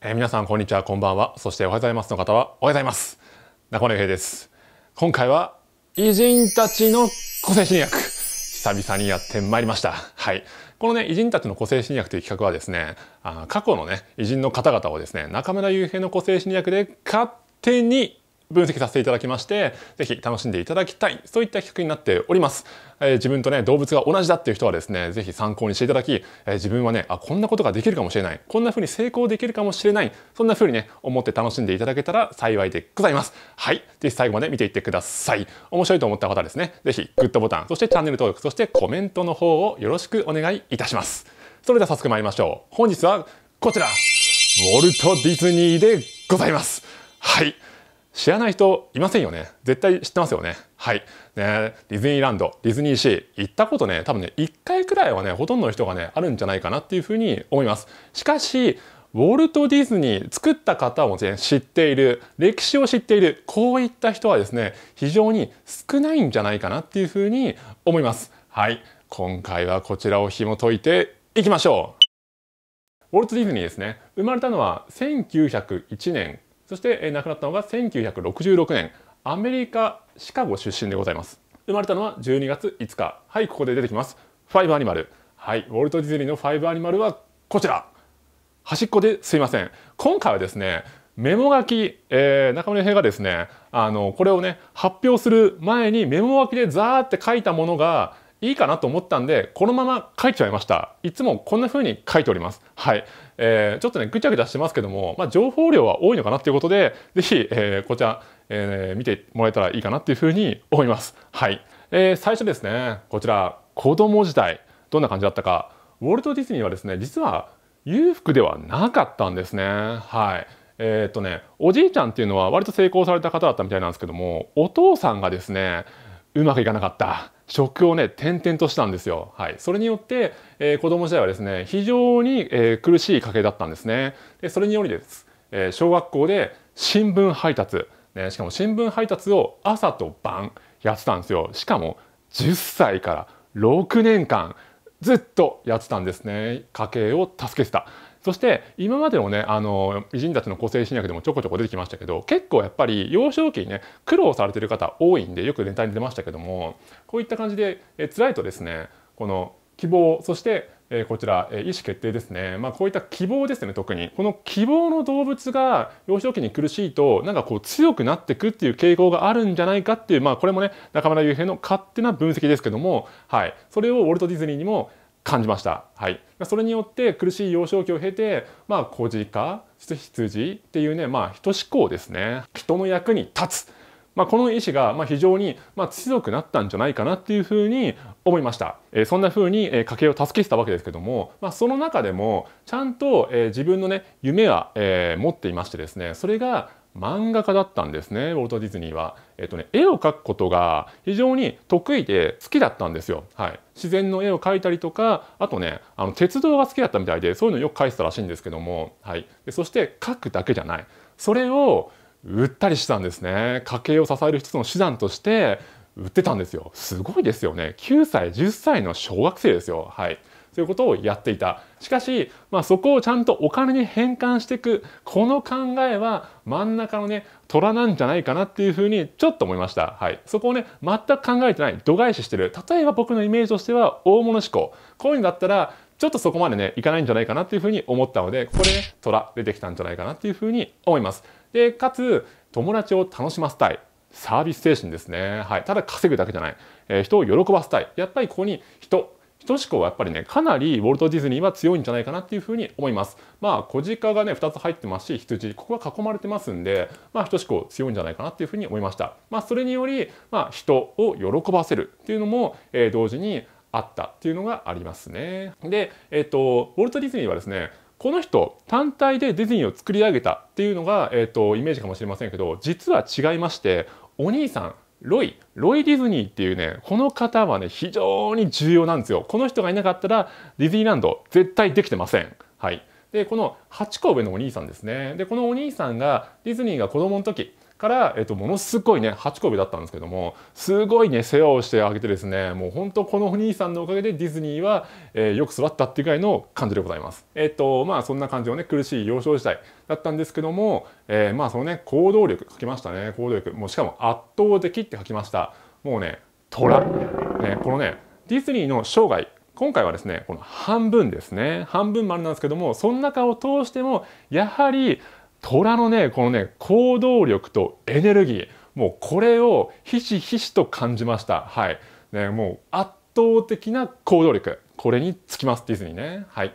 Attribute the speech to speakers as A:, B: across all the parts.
A: えー、皆さんこんにちはこんばんはそしておはようございますの方はおはようございます中根平です今回は偉人たちの個性侵略久々にやってまいりましたはいこのね偉人たちの個性侵略という企画はですねあ過去のね偉人の方々をですね中村雄平の個性侵略で勝手に分析させていただきまして、ぜひ楽しんでいただきたい、そういった企画になっております。えー、自分とね、動物が同じだっていう人はですね、ぜひ参考にしていただき、えー、自分はね、あ、こんなことができるかもしれない、こんな風に成功できるかもしれない、そんな風にね、思って楽しんでいただけたら幸いでございます。はい。ぜひ最後まで見ていってください。面白いと思った方ですね、ぜひグッドボタン、そしてチャンネル登録、そしてコメントの方をよろしくお願いいたします。それでは早速参りましょう。本日はこちら、ウォルト・ディズニーでございます。はい。知らない人いませんよね。絶対知ってますよね。はい。ね、ディズニーランド、ディズニーシー、行ったことね、多分ね、1回くらいはね、ほとんどの人がね、あるんじゃないかなっていうふうに思います。しかし、ウォルト・ディズニー作った方を、ね、知っている歴史を知っているこういった人はですね非常に少ないんじゃないかなっていうふうに思いますはい今回はこちらを紐解いていきましょうウォルト・ディズニーですね生まれたのは1901年そして亡くなったのが1966年アメリカシカゴ出身でございます生まれたのは12月5日はいここで出てきますファイブアニマルはいウォルト・ディズニーのファイブアニマルはこちら端っこですいません今回はですねメモ書き、えー、中村平がですねあのこれをね発表する前にメモ書きでザーって書いたものがいいかなと思ったんで、このまま書いちゃいました。いつもこんな風に書いております。はい。えー、ちょっとね、ぐちゃぐちゃしてますけども、まあ、情報量は多いのかなっていうことで、是非、えー、こちら、えー、見てもらえたらいいかなっていう風に思います。はい。えー、最初ですね、こちら、子供時代、どんな感じだったか。ウォルト・ディズニーはですね、実は裕福ではなかったんですね。はい。えー、っとね、おじいちゃんっていうのは割と成功された方だったみたいなんですけども、お父さんがですね、うまくいかなかった。職をね、転々としたんですよ。はい。それによって、えー、子供時代はですね、非常に、えー、苦しい家計だったんですね。で、それによりです、えー、小学校で新聞配達、ね、しかも新聞配達を朝と晩やってたんですよ。しかも、10歳から6年間、ずっとやってたんですね。家計を助けてた。そして今までもねあの偉人たちの個性侵略でもちょこちょこ出てきましたけど結構やっぱり幼少期にね苦労されてる方多いんでよくネタに出ましたけどもこういった感じでえ辛いとですねこの希望そしてえこちら、え意思決定ですね、まあ、こういった希望ですね特にこの希望の動物が幼少期に苦しいとなんかこう強くなってくっていう傾向があるんじゃないかっていう、まあ、これもね中村悠平の勝手な分析ですけども、はい、それをウォルト・ディズニーにも感じました。はい、それによって苦しい幼少期を経て、まあ、小鹿羊っていうね、まあ、人思考ですね人の役に立つ、まあ、この意志が、まあ、非常に、まあ、強くなったんじゃないかなっていうふうに思いました、えー、そんなふうに、え家計を助けてたわけですけども、まあ、その中でもちゃんと、え自分のね夢は、え持っていましてですねそれが漫画家だったんですね、ウォルト・ディズニーは。えっとね、絵を描くことが非常に得意で好きだったんですよ。はい。自然の絵を描いたりとか、あとね、あの、鉄道が好きだったみたいで、そういうのよく描いてたらしいんですけども、はい。でそして、描くだけじゃない。それを売ったりしたんですね。家計を支える一つの手段として、売ってたんですよ。すごいですよね。9歳、10歳の小学生ですよ。はい。ということをやっていたしかし、まあ、そこをちゃんとお金に変換していくこの考えは真ん中のね虎なんじゃないかなっていうふうにちょっと思いました、はい、そこをね全く考えてない度外視してる例えば僕のイメージとしては大物志向。こういうんだったらちょっとそこまでねいかないんじゃないかなっていうふうに思ったのでここでね虎出てきたんじゃないかなっていうふうに思いますでかつ友達を楽しませたいサービス精神ですね、はい、ただ稼ぐだけじゃない、えー、人を喜ばせたいやっぱりここに人等しくはやっぱりね、かなりウォルト・ディズニーは強いんじゃないかなっていうふうに思います。まあ、小鹿がね、2つ入ってますし、羊、ここは囲まれてますんで、まあ、等しく強いんじゃないかなっていうふうに思いました。まあ、それにより、まあ、人を喜ばせるっていうのも、えー、同時にあったっていうのがありますね。で、えっ、ー、と、ウォルト・ディズニーはですね、この人単体でディズニーを作り上げたっていうのが、えーとイメージかもしれませんけど実は違いましてお兄さんロイ、ロイ・ディズニーっていうね、この方はね、非常に重要なんですよ。この人がいなかったら、ディズニーランド、絶対できてません。はい。で、この8個上のお兄さんですね。で、このお兄さんが、ディズニーが子供の時、から、えっと、ものすごいね8個目だったんですけどもすごいね世話をしてあげてですねもう本当このお兄さんのおかげでディズニーは、えー、よく育ったっていうぐらいの感じでございます。えっとまあそんな感じのね苦しい幼少時代だったんですけども、えー、まあそのね行動力書きましたね行動力もうしかも圧倒的って書きましたもうね虎、ね、このねディズニーの生涯今回はですねこの半分ですね半分もあるなんですけどもその中を通してもやはり虎のねこのね行動力とエネルギーもうこれをひしひしと感じましたはい、ね、もう圧倒的な行動力これにつきますディズニーねはい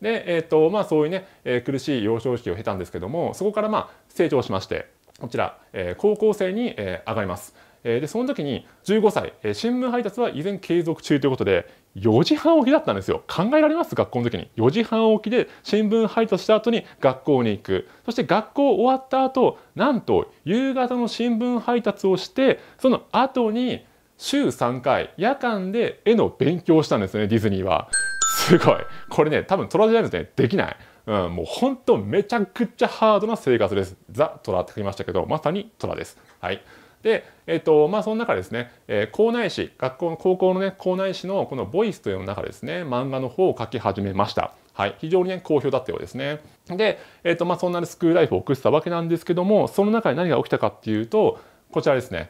A: でえっ、とまあそういうね、えー、苦しい幼少期を経たんですけどもそこからまあ成長しましてこちら、えー、高校生に、えー、上がりますえでその時に15歳え新聞配達は依然継続中ということで4時半起きだったんですよ。考えられます学校の時に。4時半起きで新聞配達した後に学校に行く。そして学校終わった後、なんと夕方の新聞配達をして、その後に週3回、夜間で絵の勉強をしたんですね、ディズニーは。すごい。これね、多分トラジャイですね、できない。うん、もうほんとめちゃくちゃハードな生活です。ザ・トラって書きましたけど、まさにトラです。はい。で、えっと、まあ、その中ですね、えー、校内誌、学校の、高校のね、校内誌のこのボイスという中ですね、漫画の方を書き始めました。はい、非常にね、好評だったようですね。で、えっと、まあ、そんなスクールライフを送ってたわけなんですけども、その中で何が起きたかっていうと、こちらですね、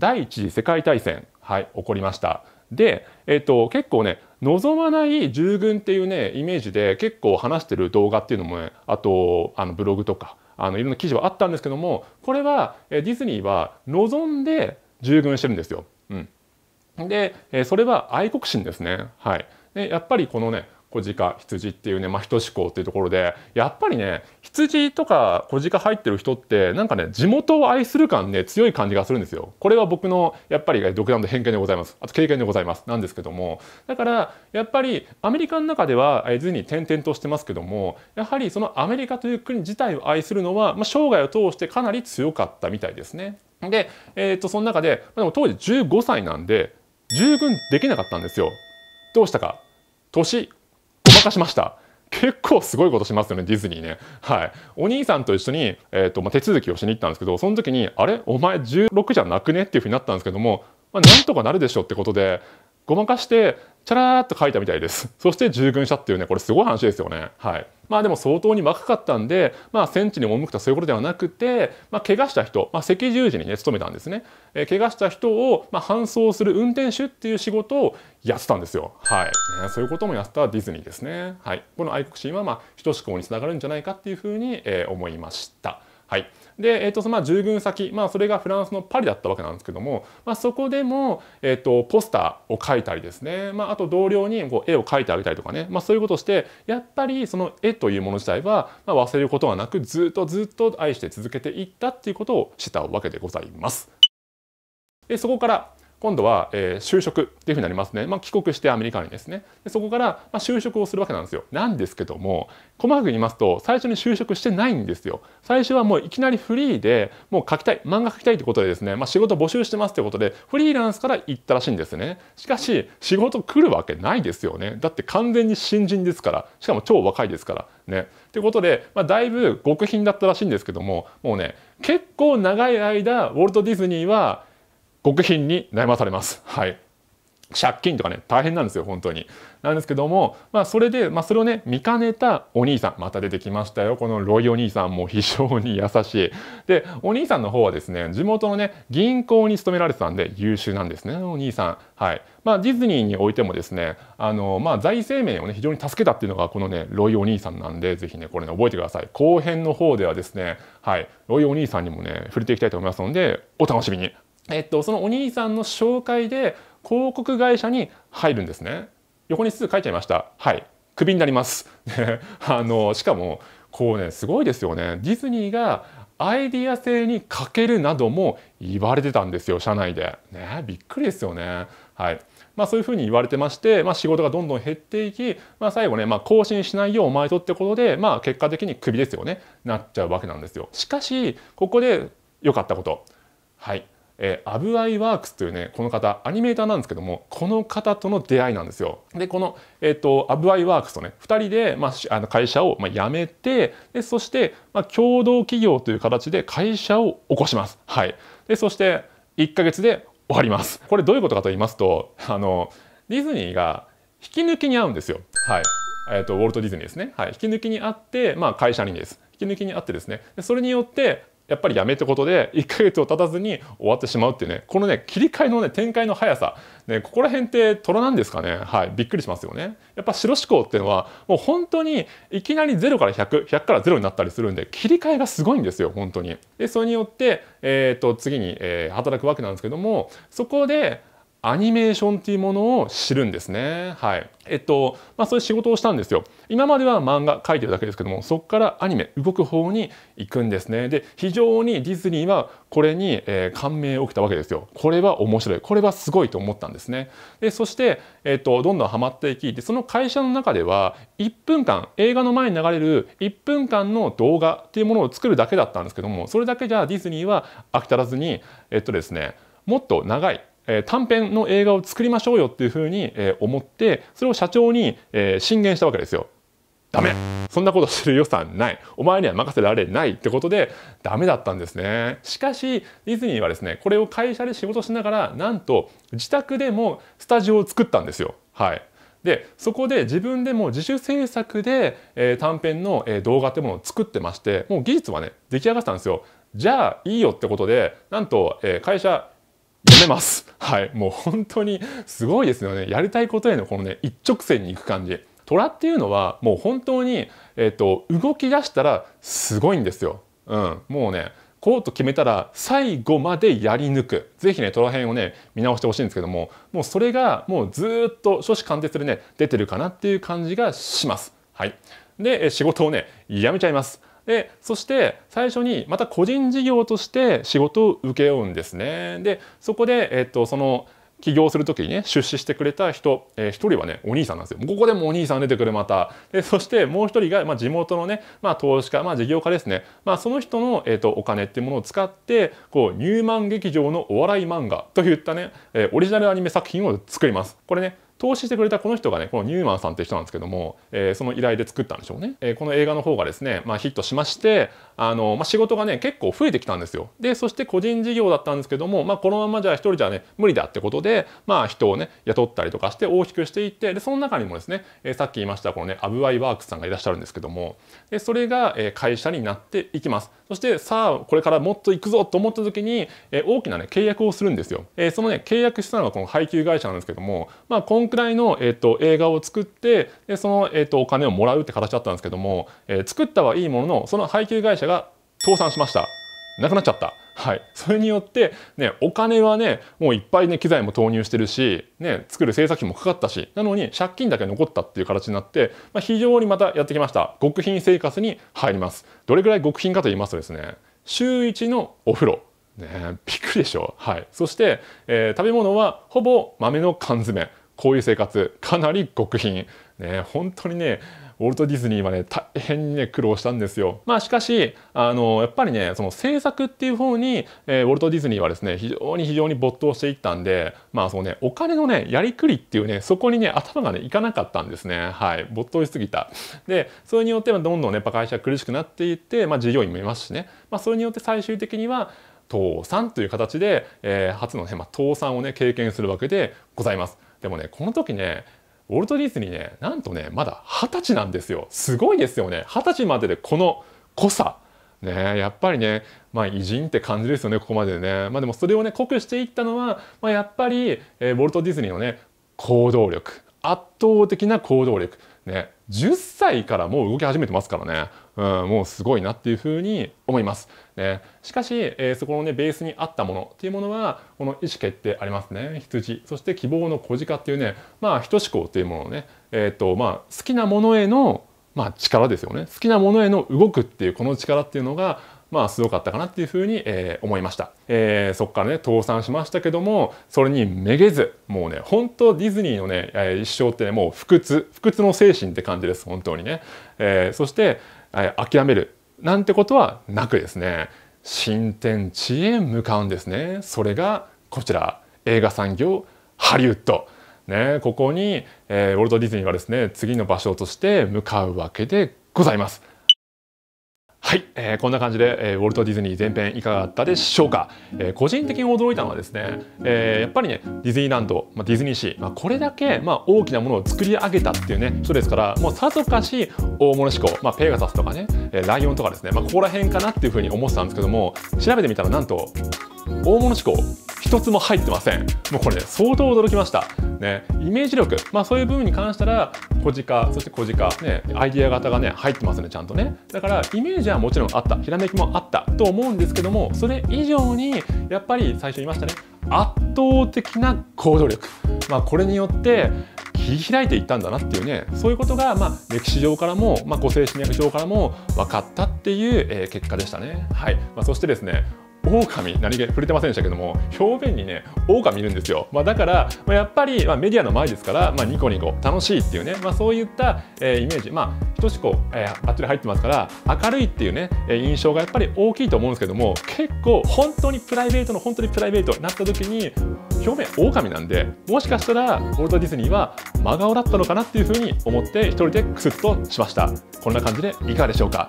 A: 第一次世界大戦、はい、起こりました。で、えっと、結構ね、望まない従軍っていうね、イメージで結構話してる動画っていうのもね、あと、あのブログとか、あのいろんな記事はあったんですけどもこれはディズニーは望んで従軍してるんですよ。うん、でそれは愛国心ですね。はい、でやっぱりこのね小鹿羊っていうね、まあ、人志向っていうところでやっぱりね羊とか小鹿入ってる人ってなんかね地元を愛する感ね強い感じがするんですよ。これは僕のやっぱり独断と偏見でございますあと経験でございますなんですけどもだからやっぱりアメリカの中ではえィズニ転々としてますけどもやはりそのアメリカという国自体を愛するのは、まあ、生涯を通してかなり強かったみたいですね。で、えーと、とその中ででも当時15歳なんで従軍できなかったんですよ。どうしたか年まかしました。結構すごいことしますよね、ディズニーね。はい。お兄さんと一緒に、えっ、ー、と、まあ、手続きをしに行ったんですけど、その時に、あれお前16じゃなくねっていうふうになったんですけども、まあ、なんとかなるでしょってことで、ごまかしてチャラーっと書いたみたいです。そして従軍したっていうね、これすごい話ですよね。はい。まあでも相当に若かったんで、まあ戦地に赴くとそういうことではなくて、まあ怪我した人、まあ赤十字にね、勤めたんですね。えー、怪我した人を、まあ、搬送する運転手っていう仕事をやってたんですよ。はい。ね、そういうこともやったディズニーですね。はい。この愛国心は、まあ、等しくにつながるんじゃないかっていうふうに、えー、思いました。はいで、えーとまあ、従軍先、まあ、それがフランスのパリだったわけなんですけども、まあ、そこでも、えーと、とポスターを描いたりですね、まあ、あと同僚にこう絵を描いてあげたりとかね、まあ、そういうことをしてやっぱりその絵というもの自体は、まあ、忘れることはなくずっとずっと愛して続けていったっていうことをしたわけでございます。でそこから今度は、え就職っていうふうになりますね、まあ、帰国してアメリカにですねでそこから、まあ、就職をするわけなんですよなんですけども細かく言いますと最初に就職してないんですよ最初はもういきなりフリーでもう書きたい漫画書きたいってことでですね、まあ、仕事募集してますってことでフリーランスから行ったらしいんですねしかし仕事来るわけないですよねだって完全に新人ですからしかも超若いですからねということで、まあ、だいぶ極貧だったらしいんですけどももうね結構長い間ウォルト・ディズニーは極貧に悩まされます。はい。借金とかね、大変なんですよ、本当に。なんですけども、まあ、それで、まあ、それをね、見かねたお兄さん、また出てきましたよ。このロイお兄さんも非常に優しい。で、お兄さんの方はですね、地元のね、銀行に勤められてたんで、優秀なんですね、お兄さん。はい。まあ、ディズニーにおいてもですね、あの、まあ、財政面をね、非常に助けたっていうのが、このね、ロイお兄さんなんで、ぜひね、これね、覚えてください。後編の方ではですね、はい、ロイお兄さんにもね、触れていきたいと思いますので、お楽しみに。えっと、そのお兄さんの紹介で広告会社に入るんですね。横に数書いちゃいました。はい。クビになります。あの、しかも、こうね、すごいですよね。ディズニーがアイディア性に欠けるなども言われてたんですよ、社内で。ね、びっくりですよね。はい。まあ、そういうふうに言われてまして、まあ、仕事がどんどん減っていき、まあ、最後ね、まあ、更新しないようお前とってことで、まあ、結果的にクビですよねなっちゃうわけなんですよ。しかしここで良かったことはいえー、アブアイワークスというねこの方アニメーターなんですけどもこの方との出会いなんですよ。でこの、えーと、アブアイワークスとね2人で、まあ、あの会社を、まあ、辞めてでそして、まあ、共同企業という形で会社を起こします。はい、でそして1ヶ月で終わります。これどういうことかと言いますとあのディズニーが引き抜きに合うんですよ。はいえーと、ウォルト・ディズニーですね、はい、引き抜きにあって、まあ、会社にです引き抜きにあってですねそれによってやっぱりやめってことで1ヶ月を経たずに終わってしまうっていうねこのね切り替えのね展開の速さ、ね、ここら辺って虎なんですかねはいびっくりしますよねやっぱ白思考っていうのはもう本当にいきなり0から100100から0になったりするんで切り替えがすごいんですよ本当にでそれによって、えーと、と次に、えー、働くわけなんですけどもそこでアニメーションっていうものを知るんですね。はい。えっと、まあそういう仕事をしたんですよ。今までは漫画描いてるだけですけども、そこからアニメ、動く方に行くんですね。で、非常にディズニーはこれに、えー、感銘を受けたわけですよ。これは面白い。これはすごいと思ったんですね。で、そして、えっと、どんどんハマっていき、で、その会社の中では、1分間、映画の前に流れる1分間の動画っていうものを作るだけだったんですけども、それだけじゃディズニーは飽き足らずに、えっとですね、もっと長いえ短編の映画を作りましょうよっていうふうに、え思ってそれを社長に、え進言したわけですよ。ダメそんなことする予算ないお前には任せられないってことでダメだったんですねしかしディズニーはですねこれを会社で仕事しながらなんと自宅でもスタジオを作ったんですよはいでそこで自分でも自主制作で、えー、短編の、えー、動画ってものを作ってましてもう技術はね出来上がったんですよじゃあいいよってことでなんと、えー、会社読めます。はい。もう本当にすごいですよね。やりたいことへのこのね、一直線に行く感じ。虎っていうのはもう本当に、えっ、ー、と、動き出したらすごいんですよ。うん。もうね、こうと決めたら最後までやり抜く。ぜひね、虎編をね、見直してほしいんですけども、もうそれがもうずっと初子貫徹でね、出てるかなっていう感じがします。はい。で、仕事をね、やめちゃいます。でそして最初にまた個人事業として仕事を請け負うんですね。でそこで、えっと、その起業する時にね出資してくれた人、えー、1人はねお兄さんなんですよここでもお兄さん出てくるまたでそしてもう1人が、まあ、地元のね、まあ、投資家、まあ、事業家ですね、まあ、その人の、えーと、とお金っていうものを使ってこうニューマン劇場のお笑い漫画といったね、えー、オリジナルアニメ作品を作りますこれね投資してくれたこの人がね、このニューマンさんっていう人なんですけども、えー、その依頼で作ったんでしょうね。えー、この映画の方がですね、まあ、ヒットしまして、あの、まあ、仕事がね、結構増えてきたんですよ。で、そして個人事業だったんですけども、まあ、このままじゃ一人じゃね、無理だってことで、まあ、人をね、雇ったりとかして大きくしていって、で、その中にもですね、えー、さっき言いました、このね、アブワイワークスさんがいらっしゃるんですけども、でそれが、えー、会社になっていきます。そして、さあ、これからもっと行くぞと思った時に、えー、大きなね、契約をするんですよ。えー、そのね、契約したのがこの配給会社なんですけども、まあ、今んくらいの、えーと、映画を作ってでその、えーと、お金をもらうって形だったんですけども、えー、作ったはいいもののその配給会社が倒産しました。なくなっちゃった。はい、それによって、ね、お金はねもういっぱいね機材も投入してるし、ね、作る制作費もかかったしなのに借金だけ残ったっていう形になって、まあ、非常にまたやってきました極貧生活に入りますどれぐらい極貧かと言いますとですね週1のお風呂ねびっくりでしょはいそして、えー、食べ物はほぼ豆の缶詰こういう生活かなり極貧ね本当にねウォルト・ディズニーはね大変にね苦労したんですよ。まあしかしあのやっぱりねその制作っていう方に、えー、ウォルト・ディズニーはですね非常に非常に没頭していったんでまあそのねお金のねやりくりっていうねそこにね頭がねいかなかったんですねはい没頭しすぎた。でそれによってどんどんね会社苦しくなっていって、まあ、事業員もいますしね、まあ、それによって最終的には倒産という形で、えー、初のね、まあ、倒産をね経験するわけでございます。でもねこの時ねウォルト・ディズニーねなんとねまだ二十歳なんですよすごいですよね二十歳まででこの濃さねやっぱりねまあ偉人って感じですよねここまででねまあでもそれをね濃くしていったのは、まあ、やっぱり、えー、ウォルト・ディズニーのね行動力圧倒的な行動力ね10歳からもう動き始めてますからねうん、もうすごいなっていうふうに思います。ね、しかし、えー、そこのね、ベースにあったものっていうものは、この意思決定ありますね。羊、そして希望の小鹿っていうね、まあ、人志向ていうものをね、えっ、ー、と、まあ、好きなものへの、まあ、力ですよね。好きなものへの動くっていう、この力っていうのが、まあ、すごかったかなっていうふうに、えー、思いました。えー、そこからね、倒産しましたけども、それにめげず、もうね、本当ディズニーのね、え一生ってね、もう不屈、不屈の精神って感じです、本当にね。えー、そして、諦めるなんてことはなくですね新天地へ向かうんですねそれがこちら映画産業ハリウッドね、ここに、えー、ウォルト・ディズニーはですね次の場所として向かうわけでございます。はい、えー、こんな感じで、えー、ウォルト・ディズニー前編いかがだったでしょうか、えー、個人的に驚いたのはですね、えー、やっぱりねディズニーランド、まあ、ディズニーシー、まあ、これだけ、まあ、大きなものを作り上げたっていうね人ですからもうさぞかし大物志向、まあ、ペガサスとかね、えー、ライオンとかですね、まあ、ここら辺かなっていうふうに思ってたんですけども調べてみたらなんと大物志向一つも入ってませんもうこれ、ね、相当驚きましたねイメージ力まあそういう部分に関したら小鹿そして小鹿ねアイデア型がね入ってますねちゃんとねだからイメージはもちろんあったひらめきもあったと思うんですけどもそれ以上にやっぱり最初言いましたね圧倒的な行動力まあこれによって切り開いていったんだなっていうねそういうことが、まあ、歴史上からも、まあ、古生史脈上からも分かったっていう、え結果でしたね。はいまあ、そしてですね狼何気触れてませんでしたけども表面にね狼いるんですよ、まあ、だから、まあ、やっぱり、まあ、メディアの前ですから、まあ、ニコニコ楽しいっていうね、まあ、そういった、えー、イメージまあひとしこ、えー、あッチ入ってますから明るいっていうね印象がやっぱり大きいと思うんですけども結構本当にプライベートの本当にプライベートになった時に表面狼なんでもしかしたらウォルト・ディズニーは真顔だったのかなっていうふうに思って一人でクスッとしましたこんな感じでいかがでしょうか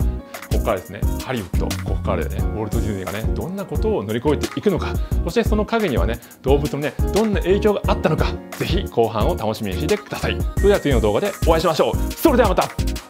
A: こからですねハリウッドここからでねウォルト・ディズニーがねどんなことを乗り越えていくのかそしてその陰にはね動物のねどんな影響があったのか是非後半を楽しみにしてくださいそれでは次の動画でお会いしましょうそれではまた